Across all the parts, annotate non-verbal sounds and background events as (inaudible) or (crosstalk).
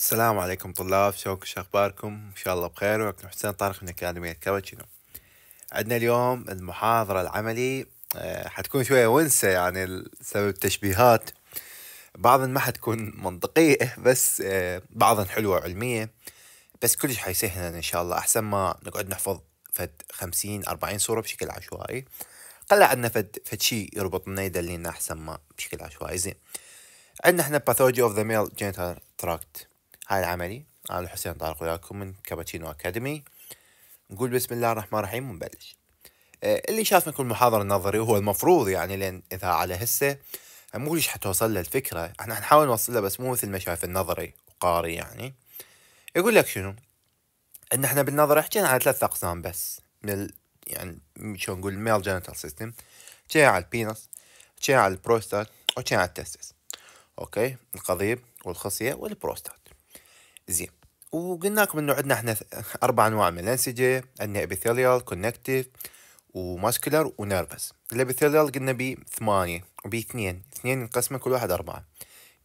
السلام عليكم طلاب شوك شو اخباركم ان شاء الله بخير وياكم حسين طارق من اكاديميه كابتشينو عندنا اليوم المحاضره العملي آه، حتكون شويه ونسه يعني سبب التشبيهات بعضا ما حتكون منطقيه بس آه، بعضا حلوه علميه بس كلش حيسهل ان شاء الله احسن ما نقعد نحفظ فد خمسين اربعين صوره بشكل عشوائي قلع عندنا فد فد شي يربط لنا يدلينا احسن ما بشكل عشوائي زين عندنا احنا باثولوجي اوف ذا ميل جينيتال تراكت هاي العملي أنا حسين طارق وياكم من كابتشينو أكاديمي نقول بسم الله الرحمن الرحيم ونبلش آه، اللي شاف منكم المحاضرة نظري وهو المفروض يعني لأن إذا على هسه مو ليش حتوصل له الفكرة احنا حنحاول نوصل له بس مو مثل ما شايف النظري وقاري يعني يقول لك شنو ان احنا بالنظر حكينا على ثلاث اقسام بس من ال... يعني شلون نقول ميل جينيتال سيستم حكينا على البينس حكينا على البروستات وحكينا على التستس اوكي القضيب والخصيه والبروستات زين وقلنا لكم انه عندنا احنا اربع انواع من الانسجه عندنا ابيثيليال كونكتيف وماسكولار ونيرفس الابيثيليال قلنا بي ثمانية وبي اثنين اثنين ينقسموا كل واحد أربعة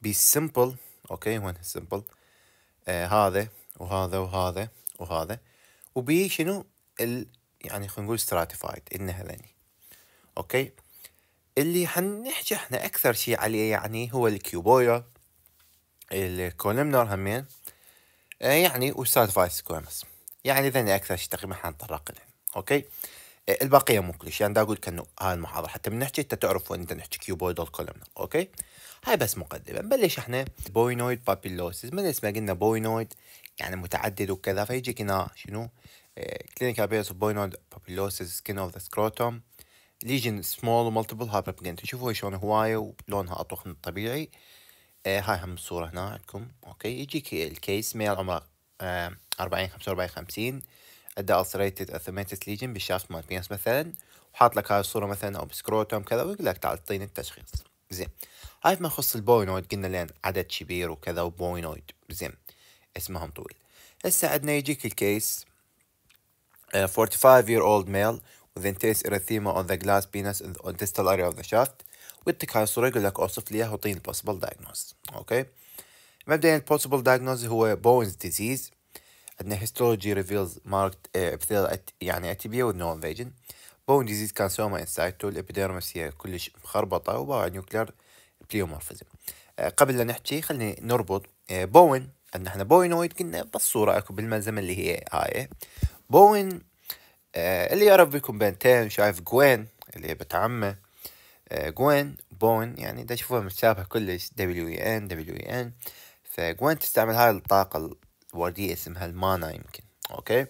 بي سمبل اوكي وين سمبل آه هذا وهذا وهذا وهذا وبي شنو ال يعني خلينا نقول ستراتيفايد إن هذني اوكي اللي حنحكي احنا اكثر شيء عليه يعني هو الكيوبويا الكولمنر همين آه، يعني فايس كويمس يعني ذني اكثر شيء تقريبا حنتطرق لهم اوكي آه، الباقيه مو كلش يعني دا اقول لك انه هاي المحاضره حتى من نحكي انت تعرف وين نحكي كيوبويدال كولمنر اوكي هاي بس مقدمه نبلش احنا بوينويد بابيلوسيس من اسمه قلنا بوينويد يعني متعدد وكذا فيجيك هنا شنو كلينيكال بيس بوينويد بابيلوسيس سكين اوف ذا سكروتوم ليجن سمول ومالتيبل هايبربلنت شوفوا شلون هوايه ولونها اطوخ من الطبيعي آه هاي هم الصورة هنا عندكم اوكي يجيك الكيس ميل عمره آه، أربعين خمسة وأربعين خمسين عنده ulcerated erythematous ليجن بالشافت مال بينس مثلا وحاط لك هاي الصورة مثلا أو بسكروتوم كذا ويقول لك تعال تعطيني التشخيص زين هاي فيما يخص البوينويد قلنا لان عدد كبير وكذا وبوينويد زين اسمهم طويل هسه عندنا يجيك الكيس uh, آه، 45 year old male with intense erythema on the glass penis on distal area of the shaft الصوره يقول لك اوصف لي اياها وطيني البوسيبل دايجنوز اوكي مبدئيا البوسيبل دايجنوز هو بونز ديزيز عندنا هيستولوجي ريفيلز ماركت ابثيل يعني اتيبيا والنو انفيجن بون ديزيز كان سوما انسايتو الابيديرمس هي كلش مخربطه وباو نيوكلير بليومورفيزم قبل لا نحكي خليني نربط بون آه، عندنا احنا بوينويد قلنا بالصوره اكو بالملزمه اللي هي هاي بون آه، اللي يعرف بيكون بنتين شايف جوين اللي هي بنت عمه آه، جوين بون يعني دا شوفوها متشابهة كلش دبليو اي ان دبليو اي ان فجوين تستعمل هاي الطاقة الوردية اسمها المانا يمكن اوكي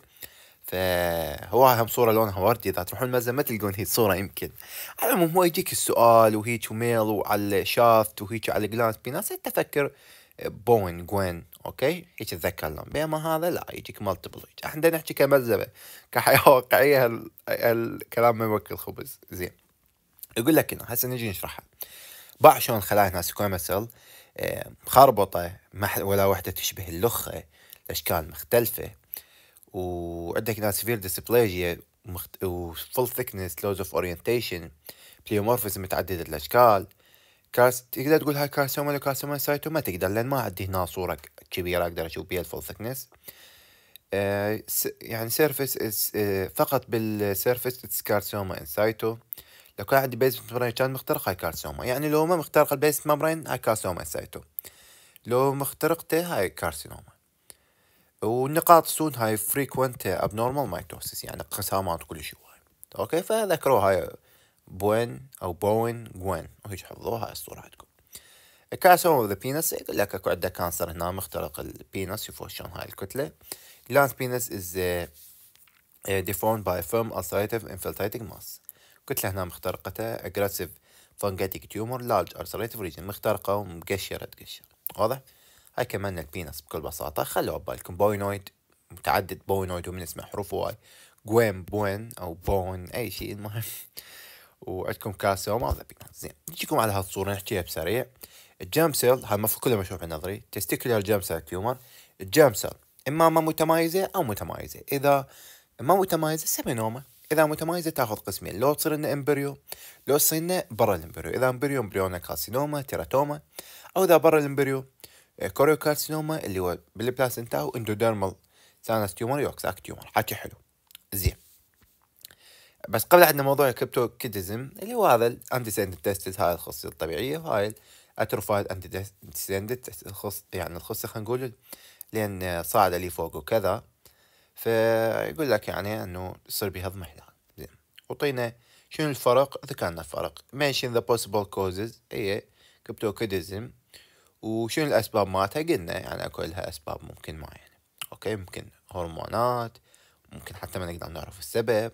فهو هم صورة لونها وردي اذا تروحون المزة ما تلقون هي الصورة يمكن على المهم هو يجيك السؤال وهيك وميل وعلى شافت وهيك على جلاس بيناس تفكر آه، بوين جوين اوكي هيك تذكر لهم بينما هذا لا يجيك مالتيبل احنا نحكي كمزبه كحياه واقعيه هالكلام ما يوكل خبز زين يقول لك انه هسه نجي نشرحها باع شلون خلايا ناس كوميسل مخربطة آه، ولا وحدة تشبه اللخة الأشكال مختلفة وعندك ناس سفير ديسبلاجيا مخت... وفول ثيكنس لوز اوف اورينتيشن بليومورفيزم متعددة الأشكال كارس تقدر تقول هاي كارسوما ولا كارسوما سايتو ما تقدر لأن ما عندي هنا صورة كبيرة أقدر أشوف بيها الفول آه، ثيكنس يعني سيرفيس آه، فقط بالسيرفيس اتس كارسوما انسايتو سايتو لو كان عندي بيزمنت ممبرين كان مخترق هاي كارسيوما يعني لو ما مخترق البيزمنت ممبرين هاي كارسيوما سايتو لو مخترقته هاي كارسينوما والنقاط السود هاي فريكونت ابنورمال مايتوسيس يعني قسامات كل شيء هاي اوكي فذكروا هاي بوين او بوين جوين وهيج حفظوها الصورة عندكم كارسينوما ذا بينس يقول لك اكو عندك كانسر هنا مخترق البينس شوفوا شلون هاي الكتلة لانس بينس از deformed by firm ulcerative infiltrating mass كتلة هنا مخترقتها اجريسيف فانجاتيك تيومر لارج ارسريتيف ريجن مخترقة ومقشرة تقشر واضح؟ هاي كمان البينس بكل بساطة خلوا ببالكم بوينويد متعدد بوينويد ومن اسمه حروف واي جوين بوين او بون اي شيء المهم وعندكم وما هذا بينس زين نجيكم على هالصورة نحكيها بسريع الجام سيل هاي المفروض كله مشروع نظري تستيكولار جام سيل تيومر الجام سيل اما ما متمايزة او متمايزة اذا ما متمايزة سمينوما اذا متميزه تاخذ قسمين لو تصير لنا امبريو لو تصير لنا برا الامبريو اذا امبريو امبريونا كارسينوما تيراتوما او اذا برا الامبريو آه، كارسينوما اللي هو بالبلاسنتا واندوديرمال سانس تيومر يوكساك تيومر حكي حلو زين بس قبل عندنا موضوع الكريبتو كيدزم اللي هو هذا الانديسندنت تيستس هاي الخصية الطبيعية وهاي الاتروفايد انديسندنت الخص يعني الخصية خلينا نقول لأن صاعدة لي فوق وكذا فيقول لك يعني انه يصير بهضم اضمحلال زين وطينا شنو الفرق اذا كان فرق mention ذا possible كوزز هي كريبتوكيدزم وشنو الاسباب مالتها قلنا يعني اكو لها اسباب ممكن معينه اوكي ممكن هرمونات ممكن حتى ما نقدر نعرف السبب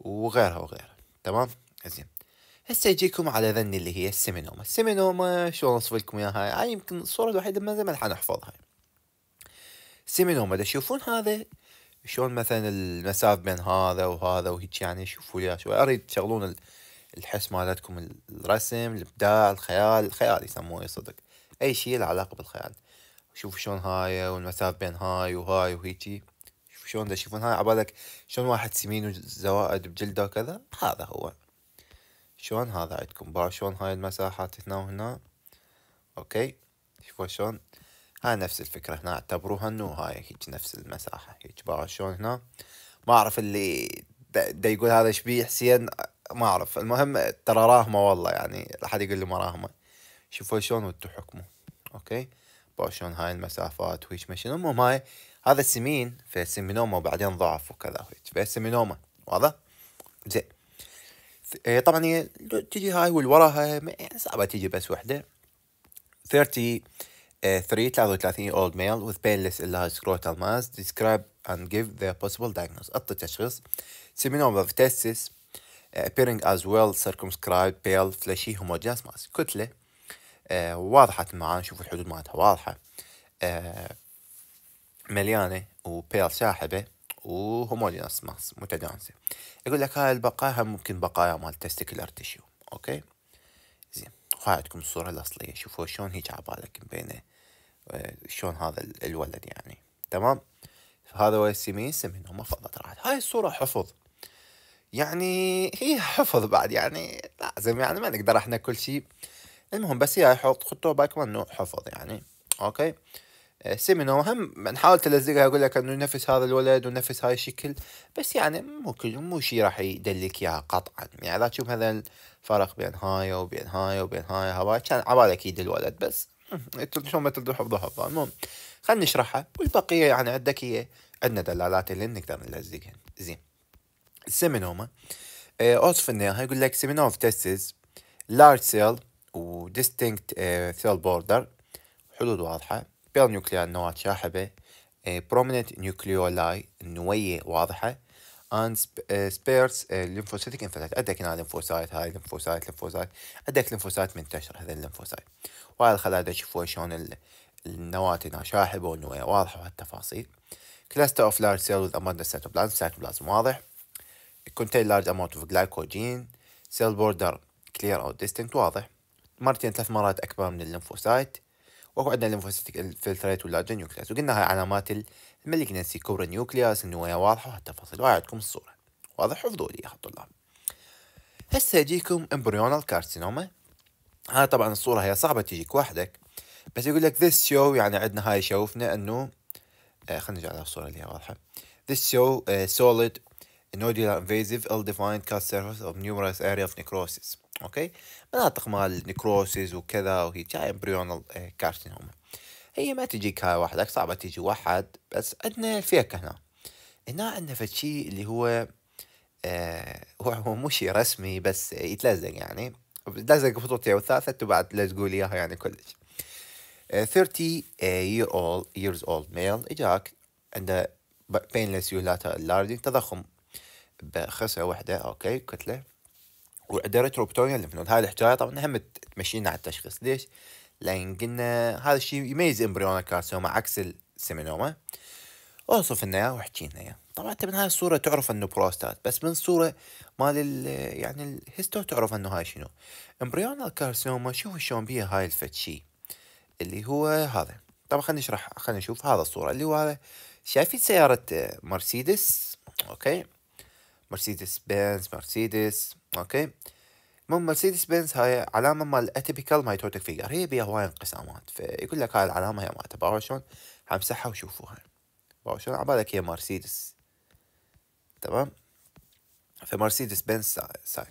وغيرها وغيرها تمام زين هسه يجيكم على ذني اللي هي السيمينوما السيمينوما شو اوصف لكم اياها يعني يمكن الصوره الوحيده ما زمن حنحفظها سيمينوما تشوفون هذا شلون مثلا المسافة بين هذا وهذا وهيك يعني شوفوا لي شوي اريد تشغلون الحس مالتكم الرسم الابداع الخيال الخيال يسموه صدق اي شيء له علاقة بالخيال شوفوا شلون هاي والمسافة بين هاي وهاي وهيجي شوفوا شلون تشوفون هاي عبالك شلون واحد سمين وزوائد بجلده وكذا هذا هو شلون هذا عندكم بار شلون هاي المساحات هنا وهنا اوكي شوفوا شلون ها نفس الفكرة هنا اعتبروها انه هاي هيج نفس المساحة هيج باع شلون هنا ما اعرف اللي دا يقول هذا شبيه حسين ما اعرف المهم ترى راهمة والله يعني لا حد يقول لي ما راهمة شوفوا شلون وانتو حكموا اوكي باع شلون هاي المسافات وهيج مشي المهم هاي هذا السمين فسمينوما وبعدين ضعف وكذا هيك فسمينوما واضح؟ زين طبعا هي تجي هاي والوراها يعني صعبة تجي بس وحدة 30 33 old male with painless enlarged scrotal mass describe and give the possible diagnosis أعطي تشخيص seminoma of testis appearing as well circumscribed pale fleshy homogeneous mass كتلة uh, واضحة المعاني شوفوا الحدود مالتها واضحة مليانة و pale شاحبة و homogeneous mass متجانسة يقول لك هاي البقايا ممكن بقايا مال testicular tissue اوكي زين وهاي عندكم الصورة الأصلية شوفوا شلون هيك عبالك مبينه آه، شلون هذا الولد يعني تمام فهذا هو السميس ما فضت راحت هاي الصورة حفظ يعني هي حفظ بعد يعني لازم يعني ما نقدر احنا كل شيء المهم بس هي حط خطوه باك انه حفظ يعني اوكي آه، سيمينو هم بنحاول تلزقها اقول لك انه نفس هذا الولد ونفس هاي الشكل بس يعني مو كل مو شيء راح يدلك اياها قطعا يعني لا تشوف هذا الفرق بين هاي وبين هاي وبين هاي هواي كان عبالك يد الولد بس شلون ما تلدحوا بظهر المهم خلينا نشرحها والبقيه يعني عندك هي عندنا دلالات اللي نقدر نلزقهن زين السيمينوما اوصف آه، النيرها يقول لك سيمينوما تيستس لارج سيل وديستنكت سيل بوردر حدود واضحه بير نيوكليار نواة شاحبه برومينت آه، نيوكليولاي نوية واضحة and spares uh, uh, lymphocytic infiltrate عندك هنا ليمفوسايت هاي ليمفوسايت ليمفوسايت عندك ليمفوسايت منتشر هذا الليمفوسايت وهاي الخلايا تشوفوها شلون النواة هنا شاحبة والنواة واضحة وهالتفاصيل cluster of large cells with اماندس سيتوبلازم سيتوبلازم واضح contain large amount of glycogen cell border clear or distinct واضح مرتين ثلاث مرات اكبر من الليمفوسايت واكو عندنا الليمفوسيتيك الفلتريت واللاجن نيوكليس وقلنا هاي علامات ناسي كبر نيوكلياس النوايا واضحة والتفاصيل وعدكم عندكم الصورة واضح حفظوا لي يا الطلاب هسه يجيكم امبريونال كارسينوما هاي طبعا الصورة هي صعبة تجيك وحدك بس يقول لك this show يعني عندنا هاي شوفنا انه آه خلينا نجعلها الصورة اللي هي واضحة this show uh, solid nodular invasive ill-defined cut surface of numerous area of necrosis اوكي مناطق مال نكروسيس وكذا وهي جاي امبريونال آه، كارسينوما هي ما تجي هاي وحدك صعبة تجي وحد بس عندنا فيك هنا هنا عندنا فتشي اللي هو آه هو مو شي رسمي بس يتلزق يعني تلزق او الثالثة وبعد لا تقول اياها يعني كلش 30 آه، آه، year old years old male اجاك عنده painless يولاتر larging تضخم بخسرة واحدة اوكي كتلة وعنده ريتروبتوريال ليف هاي الحكاية طبعا هم تمشينا على التشخيص ليش؟ لان قلنا هذا الشيء يميز امبريونا كارسيوما عكس السيمينوما اوصف لنا اياه واحكي لنا اياه طبعا انت من هاي الصوره تعرف انه بروستات بس من الصوره مال يعني الهيستو تعرف انه هاي شنو امبريونا كارسيوما شوفوا شلون بيها هاي الفتشي اللي هو هذا طبعا خلينا نشرح خلينا نشوف هذا الصوره اللي هو هذا شايفين سياره مرسيدس اوكي مرسيدس بنز مرسيدس اوكي مو مرسيدس بنز هاي علامة مال اتيبيكال مايتوتك فيجر هي بيها هواي انقسامات فيقول لك هاي العلامة هي مالتها باعوا شلون همسحها وشوفوها باعوا شلون عبالك هي مرسيدس تمام فمرسيدس بنز ساي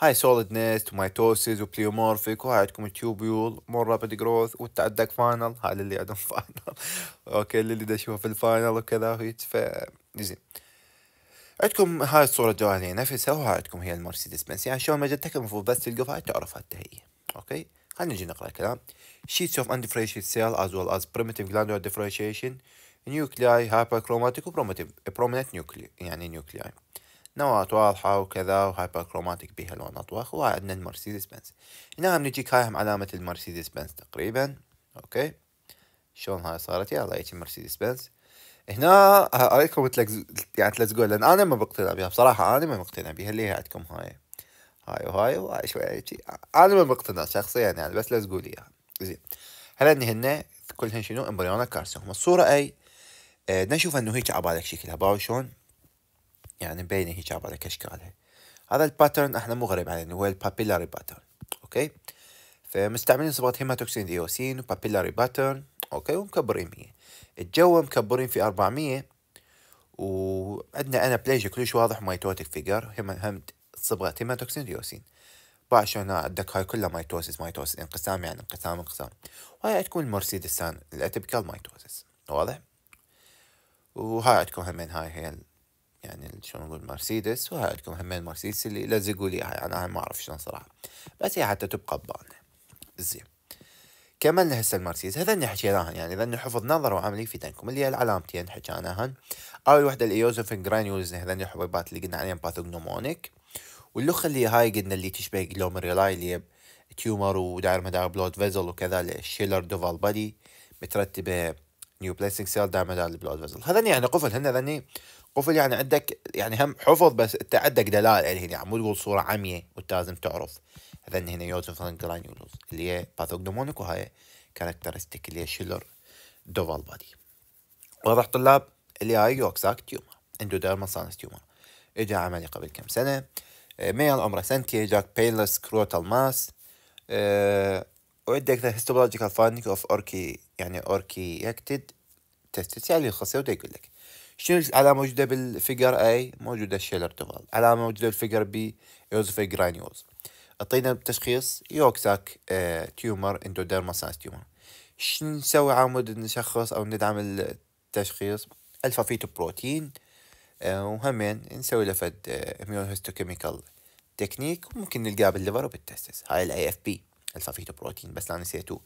هاي سوليد نست ومايتوسيس وبليومورفيك وهاي عندكم تيوبيول مور رابيد جروث وتعدك فاينل هاي اللي عندهم فاينل (laughs) اوكي اللي دشوها في الفاينل وكذا وهيج ف زين عندكم هاي الصورة الدورانية نفسها وهاي عندكم هي المرسيدس بنز يعني شلون ما جتك المفروض بس تلقفها تعرفها حتى هي اوكي خلينا نجي نقرا الكلام sheets of undifferentiated cell as well as primitive glandular differentiation nuclei hyperchromatic وprominent eh, prominent nuclei يعني nuclei نواة واضحة وكذا وهايبركروماتيك بيها لون أطوخ وهاي عندنا المرسيدس بنز هنا هم نجيك هاي علامة المرسيدس بنز تقريبا أوكي شلون هاي صارت يلا هيجي مرسيدس بنز هنا آه، اريكم يعني جو لان انا ما مقتنع بها بصراحه انا ما مقتنع بها اللي هي عندكم هاي هاي وهاي وهاي شوي انا ما مقتنع شخصيا يعني بس لزقوا لي اياها زين هلا هن كلهن شنو امبريونا هم الصوره اي آه، نشوف انه هيك عبالك شكلها باو شلون يعني مبينه هيك عبالك اشكالها هذا الباترن احنا مو غريب علينا هو البابيلاري باترن اوكي فمستعملين صبغه هيماتوكسين ديوسين وبابيلاري باترن اوكي ومكبرين 100 الجو مكبرين في 400 وعندنا انا بليجي كلش واضح مايتوتك فيجر هم هم صبغه هيماتوكسين ديوسين بعد شلون عندك هاي كلها مايتوسيس مايتوسيس انقسام يعني انقسام انقسام وهاي تكون المرسيدس سان الاتيبيكال مايتوسيس واضح وهاي عندكم همين هاي هي يعني شلون نقول مرسيدس وهاي عندكم همين مرسيدس اللي لزقوا لي هاي يعني انا ما اعرف شلون صراحه بس هي حتى تبقى ببالنا زين كمل هسه هذا هذني راهن يعني اذا حفظ نظر وعملي في تنكم اللي هي العلامتين حكيناهن اول وحده الايوزوفين جرانيولز هذني الحبيبات اللي قلنا عليهم باثوجنومونيك واللخ اللي هاي قلنا اللي تشبه جلوميريلاي اللي تيومر وداير مدار بلود فيزل وكذا شيلر دوفال بادي مترتبه نيو بليسنج سيل داير مدار البلود فيزل هذني يعني قفل هن ذني قفل يعني عندك يعني هم حفظ بس انت عندك دلائل يعني مو تقول صوره عمية وتازم لازم تعرف هذن هنا يوزن جرانيولوز اللي هي باثوغنومونيك وهاي كاركترستيك اللي هي شيلر دوفال بادي واضح طلاب اللي هاي يوكساك تيومر ديرما سانس تيومر اجى عملي قبل كم سنة ميل عمره سنتي جاك بيلس كروتال ماس وعندك ذا هيستولوجيكال فايندينج اوف اوركي يعني اوركي اكتد تست يعني الخصية وده يقول لك شنو علامة موجودة بالفيجر اي موجودة شيلر دوفال علامة موجودة بالفيجر بي يوزف جرانيوز اعطينا التشخيص يوكساك اه تيومر سانس تيومر شو نسوي عمود نشخص او ندعم التشخيص الفا فيتو بروتين آه، وهمين نسوي لفد فد اه اميون هيستوكيميكال تكنيك وممكن نلقاه بالليفر وبالتستس هاي الاي اف بي الفا فيتو بروتين بس لا نسيتو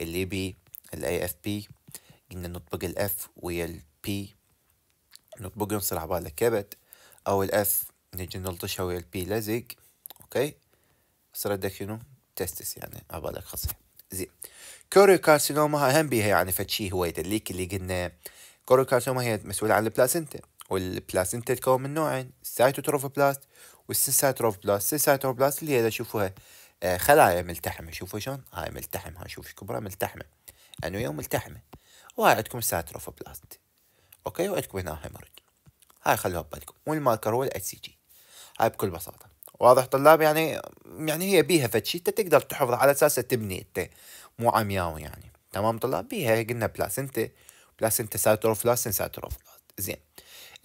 اللي بي الاي اف بي قلنا نطبق الاف ويا البي نطبقهم صراحة على الكبد او الاف نجي نلطشها ويا البي لزق اوكي صرا بدك شنو تستس يعني على بالك خصية زين كوريوكارسينوما هم بيها يعني فشي هواية الليك اللي قلنا كارسينوما هي مسؤولة عن البلاسنتا والبلاسنتا تكون من نوعين السايتوتروفوبلاست والسيسايتروفوبلاست السيسايتروفوبلاست اللي هي شوفوها آه، خلايا ملتحمة شوفوا شلون هاي ملتحمة هاي شوف كبرى ملتحمة انوية وملتحمة وهاي عندكم ساتروفوبلاست اوكي وعندكم هنا هيمرج هاي خلوها ببالكم والماركر هو الاتش جي هاي بكل بساطة واضح طلاب يعني يعني هي بيها فتشي انت تقدر تحفظ على اساسها تبني انت مو عمياو يعني تمام طلاب بيها قلنا بلاسنتا بلاسنتا ساتروفلاسن ساتروفلاست زين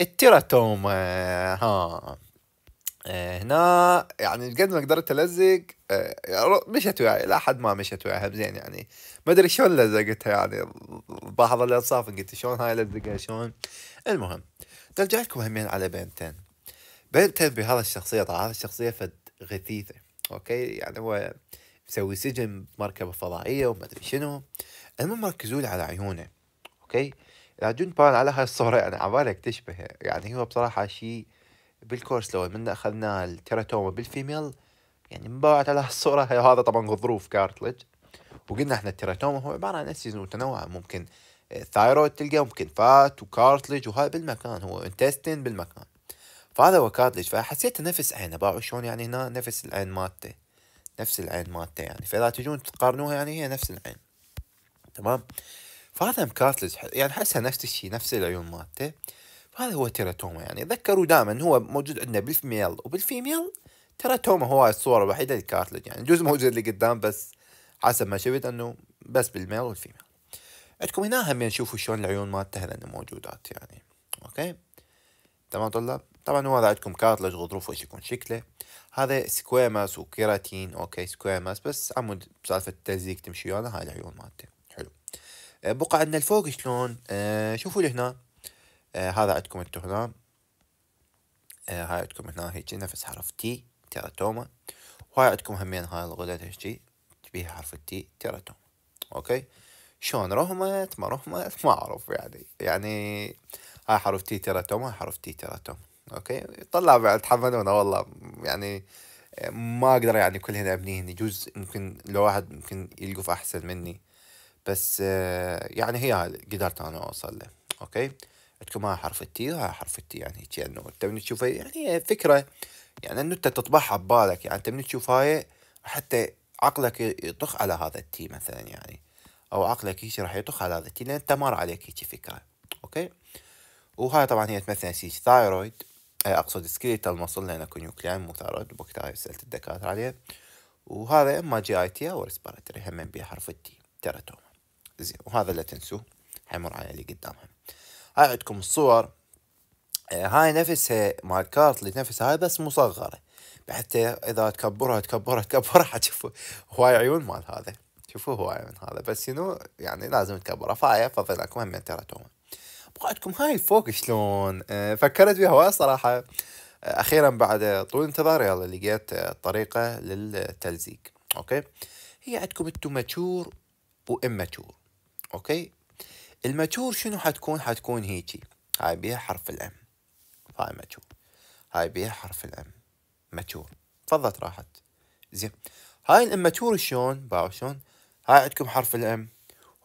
التيراتوما آه، ها آه، هنا يعني قد ما قدرت الزق آه، مشت وياي لا حد ما مشت وياها زين يعني ما ادري شلون لزقتها يعني بعض الاوصاف قلت شلون هاي لزقها شلون المهم ترجع لكم همين على بنتين بعدين بهذا الشخصية طبعا هذا الشخصية فد غثيثة اوكي يعني هو مسوي سجن بمركبة فضائية وما ادري شنو المهم ركزوا على عيونه اوكي جون بان على هاي الصورة يعني عبالك تشبه يعني هو بصراحة شيء بالكورس لو من اخذنا التيراتوما بالفيميل يعني انباعت على الصورة هذا طبعا غضروف كارتلج وقلنا احنا التيراتوما هو عبارة عن اسيز متنوعة ممكن ثايرويد تلقاه ممكن فات وكارتلج وهاي بالمكان هو انتستين بالمكان فهذا وكادلج فحسيت نفس عينه باعوا شلون يعني هنا نفس العين مالته نفس العين مالته يعني فاذا تجون تقارنوها يعني هي نفس العين تمام فهذا مكاتلج يعني حسها نفس الشيء نفس العيون مالته فهذا هو تيراتوما يعني ذكروا دائما هو موجود عندنا بالفيميل وبالفيميل تيراتوما هو الصورة الوحيدة للكاتلج يعني جزء موجود اللي قدام بس حسب ما شفت انه بس بالميل والفيميل عندكم هنا هم نشوفوا شلون العيون مالته لانه موجودات يعني اوكي تمام طلاب طبعا هو هذا عندكم كارتلج غضروف وش يكون شكله هذا سكويماس وكيراتين اوكي سكويماس بس عمود سالفه التزييك تمشي ويانا هاي العيون مالته حلو أه، بقى عندنا الفوق شلون آه شوفوا لهنا آه هذا عندكم انتو هنا آه هاي عندكم هنا هيك نفس حرف تي تيراتوما وهاي عندكم همين هاي الغدد هيك تبيها حرف التي تيراتوما اوكي شلون رهمت ما رهمت (laughs) ما اعرف يعني يعني هاي حرف تي تيراتوما حرف تي تيراتوما اوكي طلعوا بعد حملونا والله يعني ما اقدر يعني كل هنا هنا يجوز ممكن لو واحد ممكن يلقف احسن مني بس آه، يعني هي قدرت انا اوصل له اوكي عندكم هاي حرف التي وهاي حرف التي يعني هيك انه انت من تشوفها يعني فكره يعني انه انت تطبعها ببالك يعني انت من تشوف هاي حتى عقلك يطخ على هذا التي مثلا يعني او عقلك هيك راح يطخ على هذا التي لان انت مر عليك هيك فكره اوكي وهاي طبعا هي تمثل هيك ثايرويد اقصد سكيلتال مصل اكو نيوكليان مثارد وقتها سالت الدكاتره عليه وهذا اما جي اي تي او ريسبيراتوري هم بيها حرف التي تيراتوما زين وهذا لا تنسوه حيمر على اللي قدامهم هاي عندكم الصور آه، هاي نفسها مال كارتلي نفسها هاي بس مصغره بحتى اذا تكبرها تكبرها تكبرها حتشوفوا هواي عيون مال هذا شوفوا هواي عيون هذا بس شنو يعني لازم تكبرها فهاي افضل لكم هم تيراتوما ابغاكم هاي فوق شلون آه، فكرت فيها هواي صراحه آه، اخيرا بعد طول انتظار يلا لقيت طريقه للتلزيق اوكي هي عندكم انتم ماتشور واماتشور اوكي الماتشور شنو حتكون حتكون هيجي هاي بيها حرف الام هاي ماتشور هاي بيها حرف الام ماتشور فضت راحت زين هاي الاماتشور شلون باو شلون هاي عندكم حرف الام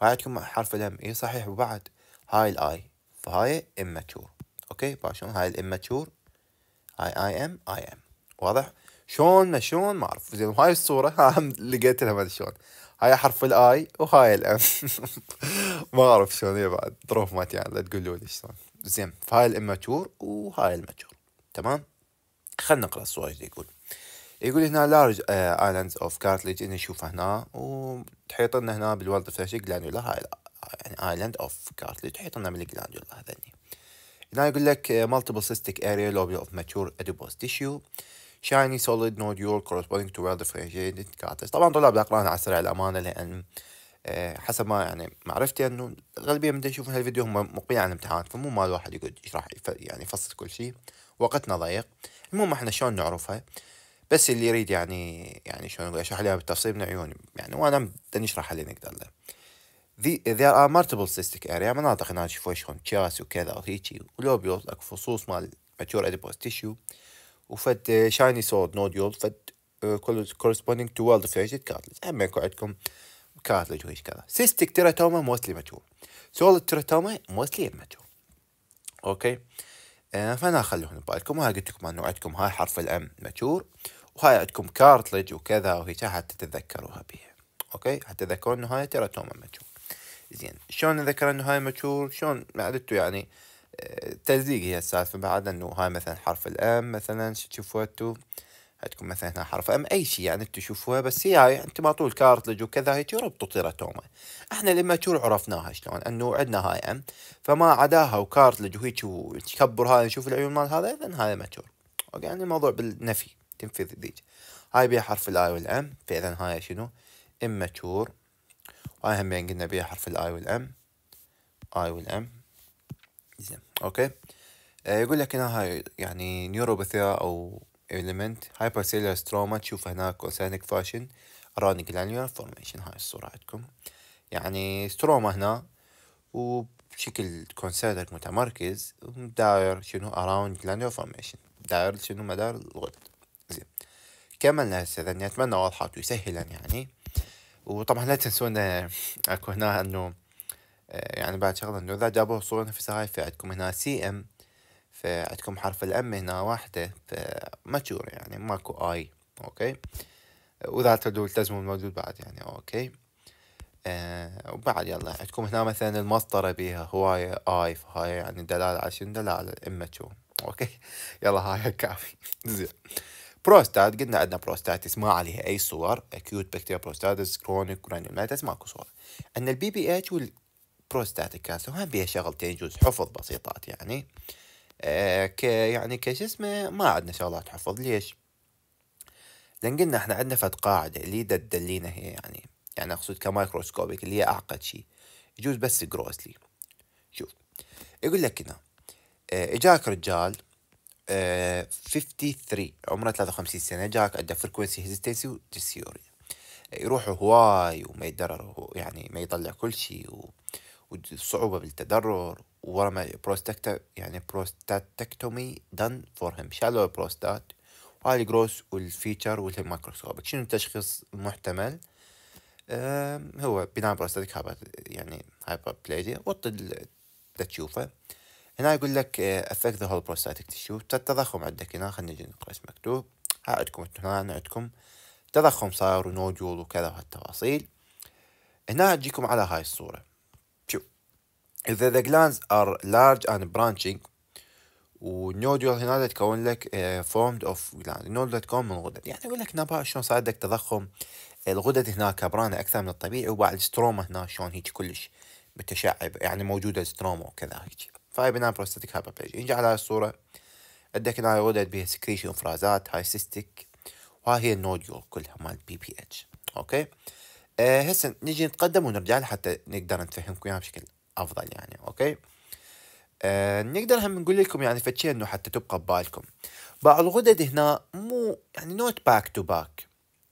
وهاي عندكم حرف الام اي صحيح وبعد هاي الاي وهاي immature اوكي باشون هاي الاماتشور هاي اي ام اي ام واضح شلون ما شلون ما اعرف زين وهاي الصوره (laughs) لقيت لها ما شلون هاي حرف الاي وهاي الام (laughs) ما اعرف شلون هي بعد ظروف مالتي يعني لا تقولوا لي شلون زين فهاي الاماتشور وهاي الماتشور تمام خلينا نقرا الصوره ايش يقول يقول هنا لارج ايلاندز اوف كارتليج اني اشوفها هنا وتحيط لنا هنا بالورد لانه لا هاي يعني ايلاند اوف كارتليج يحيطنا من الجلاندولا هذني هنا يقول لك مالتيبل سيستيك اريا لوبي اوف ماتور اديبوس تيشيو شايني سوليد نوديول كورسبوندينج تو ويل ديفرنشيتد كارتلج طبعا طلاب الاقران على السريع الامانه لان آه، حسب ما يعني معرفتي انه الغالبيه من يشوفون هالفيديو هم مقبلين على الامتحان فمو ما الواحد يقعد يشرح يعني يفصل كل شيء وقتنا ضيق المهم احنا شلون نعرفها بس اللي يريد يعني يعني شلون اشرح لها بالتفصيل من عيوني يعني وانا بدي اشرحها اللي نقدر له ذي there ار multiple cystic اريا مناطق هنا تشوفوها شلون كاس وكذا وهيجي ولوبيولز اكو فصوص مال ماتيور اديبوز تيشيو وفد شايني سولد نوديول فد كورسبوندينغ تو well differentiated cartilage هم اكو عندكم كارتلج وهيج كذا سيستك تيراتوما موستلي ماتيور سولد تيراتوما موستلي ماتيور اوكي فانا خلوهم ببالكم وهاي قلت لكم انه عندكم هاي حرف الام ماتيور وهاي عندكم كارتلج وكذا وهيجي حتى تتذكروها بيها اوكي حتى تذكرون انه هاي تيراتوما ماتيور زين شلون ذكر انه هاي ماتشور شلون معدته يعني آه، تلزيق هي السالفه بعد انه هاي مثلا حرف الام مثلا شتشوفوها انتو مثلا هنا حرف ام اي شيء يعني تشوفوها بس هي هاي انت ما طول كارتلج وكذا هيك ربطوا تيراتوما احنا لما تشور عرفناها شلون انه عندنا هاي ام فما عداها وكارتلج وهيك وتكبر هاي نشوف العيون مال هذا اذا هذا ماتشور يعني الموضوع بالنفي تنفيذ ذيج هاي بها حرف الاي والام فاذا هاي شنو اماتشور هاي همين يعني قلنا بيها حرف الاي والام اي والام زين اوكي آه، يقول لك هنا هاي يعني نيوروباثيا او ايلمنت هايبرسيلر ستروما تشوف هناك اوسانيك فاشن ارانيك جلانيولار فورميشن هاي الصورة عندكم يعني ستروما هنا وبشكل كونسيدر متمركز داير شنو اراوند جلانيولار فورميشن داير شنو مدار الغد زين كملنا هسه اذا يعني اتمنى واضحات ويسهلا يعني وطبعا لا تنسون آه، اكو هنا انه آه، يعني بعد شغله انه اذا جابوا صوره نفسها هاي فعندكم هنا سي ام فعندكم حرف الام هنا واحده فماتشور يعني ماكو اي اوكي واذا تردوا تلزموا الموجود بعد يعني اوكي آه وبعد يلا عندكم هنا مثلا المسطرة بيها هواية اي فهاي يعني دلالة على شنو دلالة امتشو اوكي يلا هاي كافي (laughs) زين بروستات قلنا عندنا بروستاتس ما عليها اي صور اكيوت بكتيريا بروستاتس كرونيك جرانيولايتس ماكو صور ان البي بي اتش والبروستاتيك كانسر هم بيها شغلتين يجوز حفظ بسيطات يعني آه، ك يعني كش اسمه ما عندنا شغلات حفظ ليش؟ لان قلنا احنا عندنا فد قاعده اللي تدلينا هي يعني يعني اقصد كمايكروسكوبيك اللي هي اعقد شيء يجوز بس جروسلي شوف يقول لك هنا آه، اجاك رجال 53 عمره 53 سنه جاك عنده فريكونسي هيزيتنسي وديسيوريا يروح هواي وما يدرر يعني ما يطلع كل شيء وصعوبه بالتدرر ورا ما بروستاكتا يعني بروستاتكتومي دان فور هيم شالو بروستات وهاي الجروس والفيتشر والميكروسكوبك شنو التشخيص المحتمل هو بناء بروستاتيك هايبر يعني هايبر بليجيا وط تشوفه هنا يقول لك آه، affect the whole prostatic tissue التضخم عندك هنا خلينا نجي نقرا مكتوب ها عندكم هنا عندكم تضخم صار ونودول وكذا وهالتفاصيل هنا تجيكم على هاي الصورة شوف إذا the glands are large and branching والنودول هنا تكون لك آه، formed of gland النودول تكون من الغدد يعني يقول لك نبا شلون صار عندك تضخم الغدد هنا كبرانة أكثر من الطبيعي وبعد الستروما هنا شلون هيك كلش متشعب يعني موجودة الستروما وكذا هيك فهاي بناء بروستاتيك هايبربليجيا نجي على هاي الصورة عندك هنا ولد بيها سكريشن انفرازات هاي سيستيك وهاي هي النوديول كلها مال بي بي اتش اوكي آه هسه نجي نتقدم ونرجع حتى نقدر نفهمكم اياها بشكل افضل يعني اوكي آه نقدر هم نقول لكم يعني فتشي انه حتى تبقى ببالكم بعض الغدد هنا مو يعني نوت باك تو باك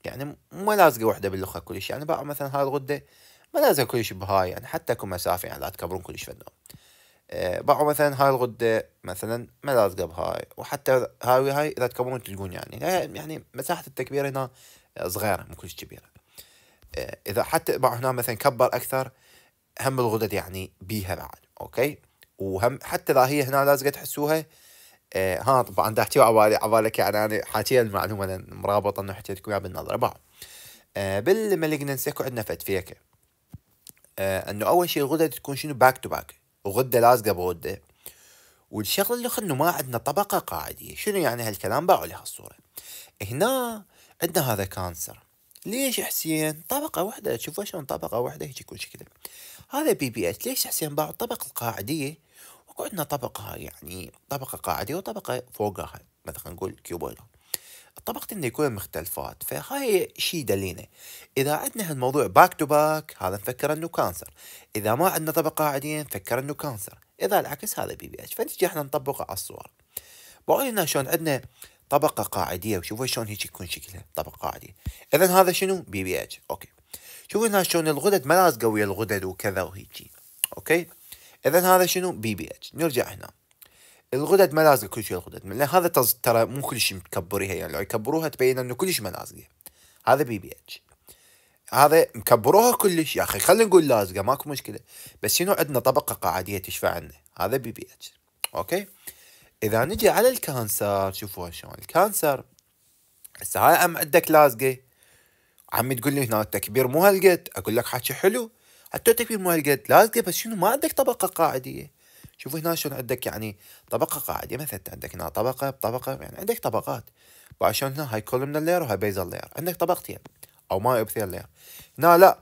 يعني ما لازقه وحده باللخه كلش يعني بعض مثلا هاي الغده ما لازقه كلش بهاي يعني حتى اكو مسافه يعني لا تكبرون كلش فدهم آه، باعوا مثلا هاي الغده مثلا ما لازقه بهاي وحتى هاي وهاي تكبرون تلقون يعني يعني مساحه التكبير هنا صغيره مو كلش كبيره آه، اذا حتى باعوا هنا مثلا كبر اكثر هم الغدد يعني بيها بعد اوكي وهم حتى اذا هي هنا لازقه تحسوها آه، ها طبعا على بالي عبالي عبالك يعني انا حاكي المعلومه مرابطة انه حكيت لكم اياها بالنظره باعوا بالمالجنسي اكو عندنا فد انه اول شيء الغدد تكون شنو باك تو باك وغده لازقه بغده والشغله اللي خلنا ما عندنا طبقه قاعديه شنو يعني هالكلام باعوا لي هالصوره هنا عندنا هذا كانسر ليش حسين طبقة واحدة تشوفوا شلون طبقة واحدة هيك كل شكل هذا بي بي اتش ليش حسين باعوا الطبقة القاعدية وقعدنا طبقة يعني طبقة قاعدية وطبقة فوقها مثلا نقول كيوبولا طبقة يكون مختلفات فهاي شي دلينا إذا عندنا هالموضوع باك تو باك هذا نفكر أنه كانسر إذا ما عندنا طبقة عادية نفكر أنه كانسر إذا العكس هذا بي بي اتش فنجي احنا نطبقه على الصور بقول هنا شلون عندنا طبقة قاعدية وشوفوا شلون هيك يكون شكلها طبقة قاعدية إذا هذا شنو بي بي اتش أوكي شوفوا هنا شلون الغدد ما لازقة ويا الغدد وكذا وهيجي أوكي إذا هذا شنو بي بي اتش نرجع هنا الغدد منازل كل شيء الغدد لان هذا ترى مو كل شيء مكبريها يعني لو يكبروها تبين انه كلش لازقه هذا بي بي اتش هذا مكبروها كلش يا اخي خلينا نقول لازقه ماكو مشكله بس شنو عندنا طبقه قاعديه تشفى عنا هذا بي بي اتش اوكي اذا نجي على الكانسر شوفوا شلون الكانسر هسه هاي ام عندك لازقه عمي تقول لي هنا التكبير مو هالقد اقول لك حكي حلو حتى التكبير مو هالقد لازقه بس شنو ما عندك طبقه قاعديه شوفوا هنا شلون عندك يعني طبقة قاعدة مثلا عندك هنا طبقة بطبقة يعني عندك طبقات وعشان هنا هاي كولمنال لير وهاي بيزل لير عندك طبقتين او ما ابثيل لير هنا لا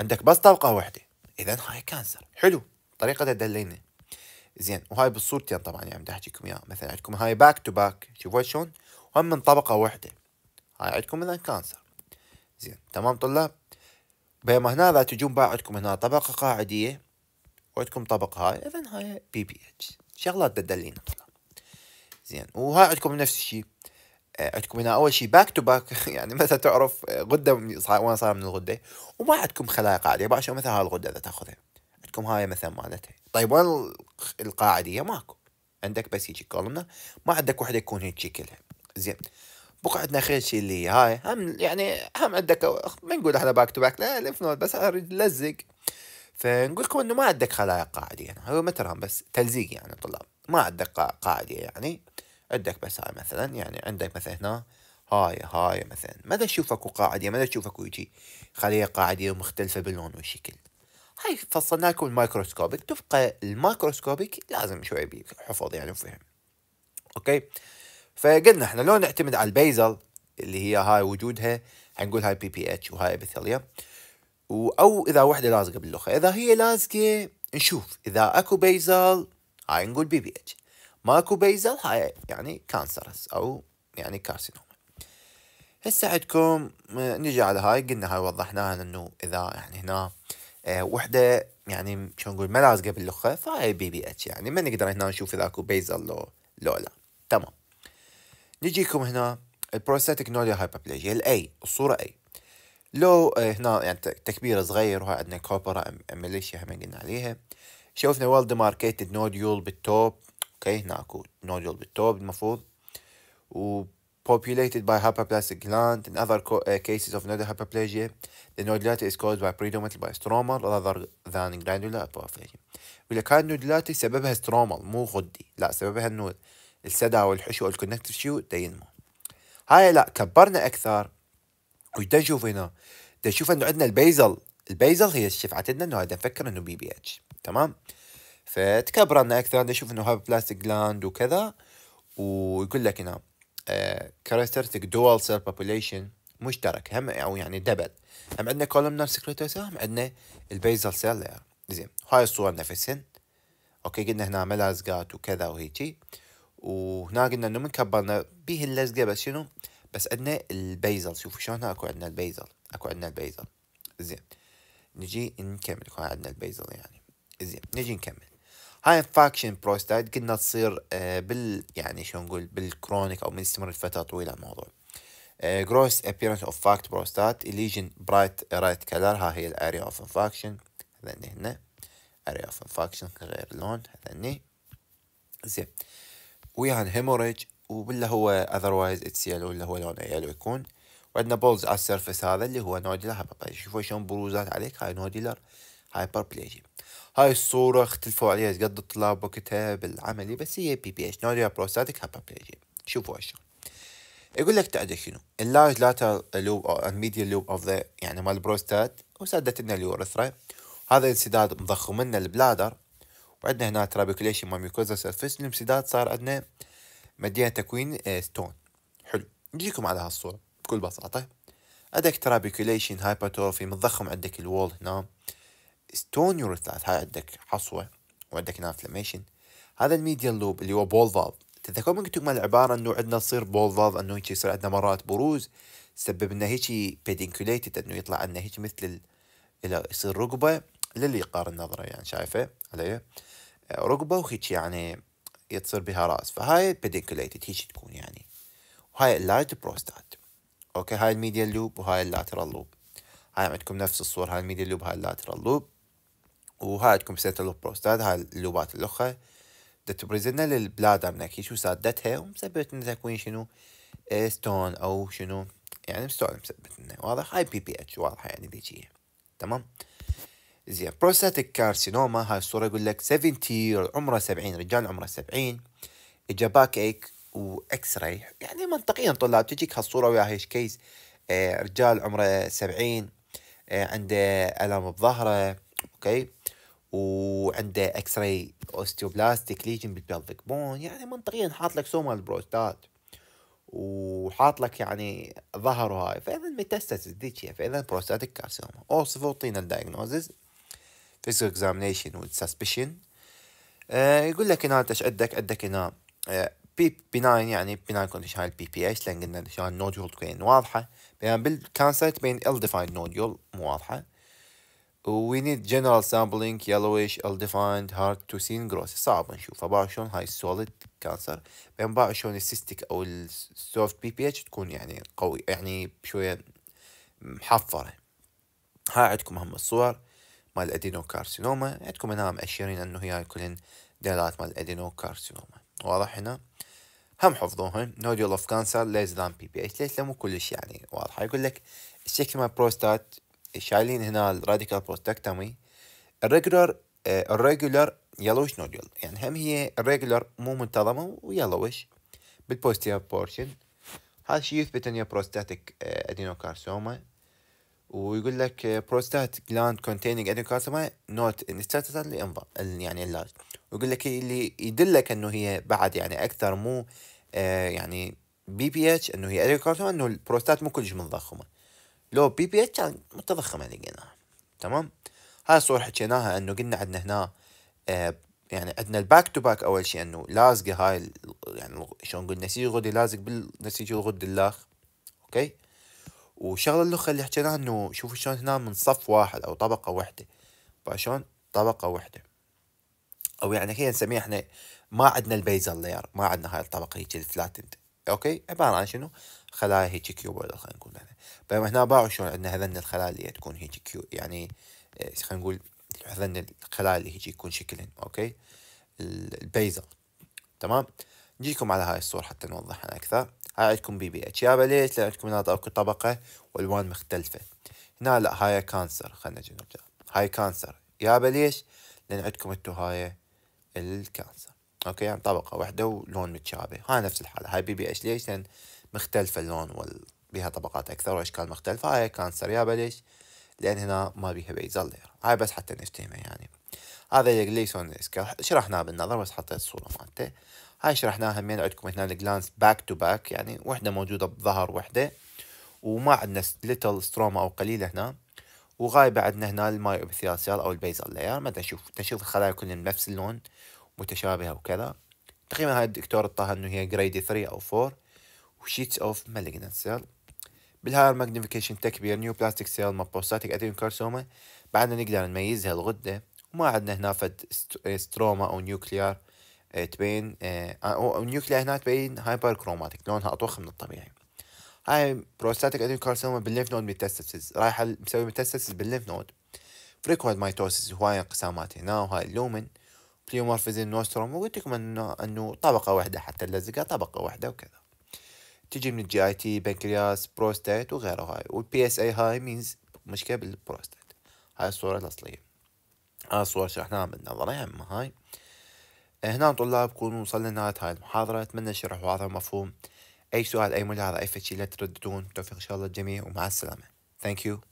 عندك بس طبقة واحدة اذا هاي كانسر حلو طريقة تدلينا زين وهاي بالصورتين طبعا يعني بدي لكم اياها مثلا عندكم هاي باك تو باك شوفوا شلون هم من طبقة واحدة هاي عندكم مثلا كانسر زين تمام طلاب بينما هنا اذا تجون بعدكم عندكم هنا طبقة قاعدية وعندكم طبق هاي اذا هاي بي بي اتش شغلات تدلينا زين وهاي عندكم نفس الشيء آه، عندكم هنا اول شيء باك تو باك يعني مثلا تعرف غده وين صار من الغده وما عندكم خلايا قاعديه باشا مثلا هاي الغده اذا تاخذها عندكم هاي مثلا مالتها طيب وين القاعديه ماكو عندك بس هيجي كولمنا ما عندك وحده يكون هيك شكلها زين بقى عندنا خير شيء اللي هاي هم يعني هم عندك ما نقول احنا باك تو باك لا لف بس لزق فنقول لكم انه ما عندك خلايا قاعدية يعني هو مترهم بس تلزيق يعني طلاب ما عندك قاعدية يعني عندك بس هاي مثلا يعني عندك مثلا هنا هاي هاي مثلا ماذا تشوف اكو قاعدية ماذا تشوف اكو يجي خلية قاعدية ومختلفة باللون والشكل هاي فصلنا لكم الميكروسكوبيك تبقى الميكروسكوبيك لازم شوي بحفظ يعني وفهم اوكي فقلنا احنا لو نعتمد على البيزل اللي هي هاي وجودها حنقول هاي بي بي اتش وهاي ابيثيليا أو إذا وحدة لازقة باللخة إذا هي لازقة نشوف إذا أكو بيزل هاي نقول بي بي اتش ماكو بيزل هاي يعني كانسرس أو يعني كارسينوما هسه عندكم نجي على هاي قلنا هاي وضحناها انه اذا يعني هنا آه، وحده يعني شو نقول ما لازقه باللخه فهاي بي بي اتش يعني ما نقدر هنا نشوف اذا اكو بيزل لو لو لا تمام نجيكم هنا البروستاتيك نوديا هايبربليجيا الاي الصوره اي لو إيه، هنا يعني تكبير صغير وهاي عندنا كوبرا ميليشيا هم قلنا عليها شوفنا والد ماركيتد نوديول بالتوب اوكي هنا اكو نوديول بالتوب المفروض و populated by hyperplastic gland in other uh, cases of nodular hyperplasia the nodulata is caused by predominantly by stromal rather than granular hyperplasia يقول لك هاي النودلاتي سببها سترومال مو غدي لا سببها النود السدى والحشو الكونكتيف شو دا هاي لا كبرنا اكثر وده شوف هنا ده انه عندنا البيزل البيزل هي اللي عندنا انه هذا نفكر انه بي بي اتش تمام فتكبر عنا اكثر نشوف انه هذا بلاستيك جلاند وكذا ويقول لك هنا كاركترستيك دوال سيل بوبوليشن مشترك هم او يعني دبل هم عندنا كولومنر سكريتوس هم عندنا البيزل سيل لاير زين هاي الصوره نفسهن اوكي قلنا هنا ملازقات وكذا وهيجي وهنا قلنا انه من كبرنا به اللزقه بس شنو بس عندنا البيزل شوفوا شلون اكو عندنا البيزل اكو عندنا البيزل زين نجي نكمل اكو عندنا البيزل يعني زين نجي نكمل هاي انفاكشن بروستات قلنا تصير آه بال يعني شلون نقول بالكرونيك او من استمرار فتره طويله الموضوع جروس ابيرنس اوف فاكت بروستات الليجن برايت رايت كلر ها هي الاريا اوف انفاكشن هذني هنا اريا اوف انفاكشن غير لون هذني زين وياها هيموريج وبالله هو اذروايز اتس يلو اللي هو لونه يلو يكون وعندنا بولز على السيرفس هذا اللي هو نوديلر هايبربليجي شوفوا شلون بروزات عليك هاي هايبر هايبربليجي هاي الصورة اختلفوا عليها قد الطلاب وقتها بالعملي بس هي بي بي اتش نودلر بروستاتيك هايبربليجي شوفوا شلون يقول لك تعدى شنو اللارج لاتر لوب او الميديال لوب اوف ذا يعني مال البروستات وسدت لنا اليورثرا هذا انسداد مضخم لنا البلادر وعندنا هنا ترابيكوليشن ماميكوزا سيرفس الانسداد صار عندنا مديها تكوين آه، ستون حلو نجيكم على هالصورة بكل بساطة عندك ترابيكوليشن هايبرتروفي متضخم عندك الوول هنا ستون يورثات هاي عندك حصوة وعندك هنا انفلاميشن هذا الميديال لوب اللي هو بول فالف تتذكرون من كتب العبارة انه عندنا تصير بول فالف انه هيك يصير عندنا مرات بروز تسبب لنا هيك بيدنكوليتد انه يطلع عندنا هيك مثل ال... يصير رقبة للي يقارن نظرة يعني شايفة علي آه، رقبة وهيك يعني يتصير بها راس فهاي بيدينكوليتد هيش تكون يعني وهاي اللارج بروستات اوكي هاي الميديال لوب وهاي اللاترال لوب هاي عندكم نفس الصور هاي الميديال لوب هاي اللاترال لوب وهاي عندكم سيتال بروستات هاي اللوبات الاخرى تبرزنا للبلادر نكي شو سادتها ومثبت انها تكوين شنو ستون إيه، او شنو يعني ستون مثبت واضح هاي بي بي اتش واضحه يعني ذيك تمام زين بروستاتيك كارسينوما هاي الصوره يقول لك 70 عمره 70 رجال عمره 70 اجا باك ايك واكس راي يعني منطقيا طلاب تجيك هالصوره ويا هيش كيس آه رجال عمره 70 آه عنده الم بظهره اوكي وعنده اكس راي اوستيوبلاستيك ليجن بالبلفيك بون يعني منطقيا حاط لك سوما البروستات وحاط لك يعني ظهره هاي فاذا ميتاستاسيس ذيك فاذا بروستاتيك كارسينوما اوصفوا اعطينا الدايجنوزز physical examination with suspicion آه، يقول لك هنا انت ايش عندك عندك هنا آه، بي بناين يعني بناين كونديشن هاي البي بي اتش لان قلنا شلون النودول تبين واضحه بينما بالكانسر تبين ال ديفايند نودول مو واضحه وي نيد جنرال سامبلينج يلويش ال ديفايند هارد تو سين جروس صعب نشوفه باع شلون هاي السوليد كانسر بين باع شلون السيستيك او السوفت بي بي اتش تكون يعني قوي يعني شويه محفره هاي عندكم هم الصور مال الادينوكارسينوما عندكم هنا مأشرين انه هي كلن دلالات مال الادينوكارسينوما واضح هنا هم حفظوهن نوديول اوف كانسر ليز ذان بي بي اتش ليش لمو كلش يعني واضحه يقول لك الشكل مال بروستات شايلين هنا الراديكال بروستكتومي الريجولار الريجولار يلوش نوديول يعني هم هي الريجولار مو منتظمه ويلوش بالبوستير بورشن هذا الشيء يثبت ان هي بروستاتيك ادينوكارسوما آه، ويقول لك بروستات جلاند كونتيننج ادينوكارسوما نوت انستاتال يعني اللاج ويقول لك اللي يدلك انه هي بعد يعني اكثر مو آه يعني بي بي اتش انه هي ادينوكارسوما انه البروستات مو كلش متضخمه لو بي بي اتش يعني متضخمه لقيناها تمام هاي الصورة حكيناها انه قلنا عندنا هنا آه يعني عندنا الباك تو باك اول شيء انه لازقه هاي يعني شلون نقول نسيج الغده لازق بالنسيج الغد اللاخ اوكي والشغله الاخرى اللي حكيناها انه شوفوا شلون هنا من صف واحد او طبقه واحده فشلون طيب طبقه واحده او يعني هي نسميها احنا ما عندنا البيزل لاير ما عندنا هاي الطبقه هيك الفلاتند اوكي عباره عن شنو خلايا هيك كيوبويدال خلينا نقول يعني. بينما هنا باعوا شلون عندنا هذن الخلايا اللي تكون هيك كيو يعني آه، خلينا نقول هذن الخلايا اللي هيك يكون شكلهن اوكي البيزل تمام نجيكم على هاي الصور حتى نوضحها اكثر هاي عندكم بي بي اتش يابا ليش لان عندكم هنا اكو طبقه والوان مختلفه هنا لا هاي كانسر خلينا نرجع هاي كانسر يابا ليش لان عندكم انتو هاي الكانسر اوكي يعني طبقه واحده ولون متشابه هاي نفس الحاله هاي بي بي اتش ليش لان مختلفه اللون وال... بها طبقات اكثر واشكال مختلفه هاي كانسر يابا ليش لان هنا ما بيها بيزل لير هاي بس حتى نفتهمها يعني هذا الجليسون اسكال شرحناه بالنظر بس حطيت الصوره مالته هاي شرحناها من عندكم هنا الجلانس باك تو باك يعني وحده موجوده بظهر وحده وما عندنا ليتل ستروما او قليله هنا وغايبه عندنا هنا المايوبثياسيال او البيزال لاير ما تشوف تشوف الخلايا كلها بنفس اللون متشابهه وكذا تقريبا هاي الدكتور اعطاها انه هي جريد 3 او 4 وشيتس اوف مالجنت سيل بالهاير ماجنيفيكيشن تكبير نيو بلاستيك سيل مابوستاتيك ادين كارسوما بعدنا نقدر نميزها الغده وما عندنا هنا فد ستروما او نيوكليار آه، تبين آه، آه، النيوكليا هنا تبين هايبر كروماتيك لونها اطوخ من الطبيعي هاي بروستاتيك ادينوكارسينوما بالليف نود ميتاستاسيس رايح مسوي ميتاستاسيس بالليف نود فريكوينت مايتوسيس هواي انقسامات هنا وهاي اللومن بليومورفيزم نوستروم وقلت لكم انه انه طبقه واحده حتى اللزقه طبقه واحده وكذا تجي من الجي اي تي بنكرياس بروستات وغيره هاي والبي اس اي هاي مينز مشكله بالبروستات هاي الصوره الاصليه هاي الصوره شرحناها بالنظرة اما هاي هنا طلاب كونوا وصلنا لنهاية هاي المحاضرة أتمنى الشرح واضح ومفهوم أي سؤال أي ملاحظة أي فشي لا ترددون توفيق إن شاء الله الجميع ومع السلامة Thank you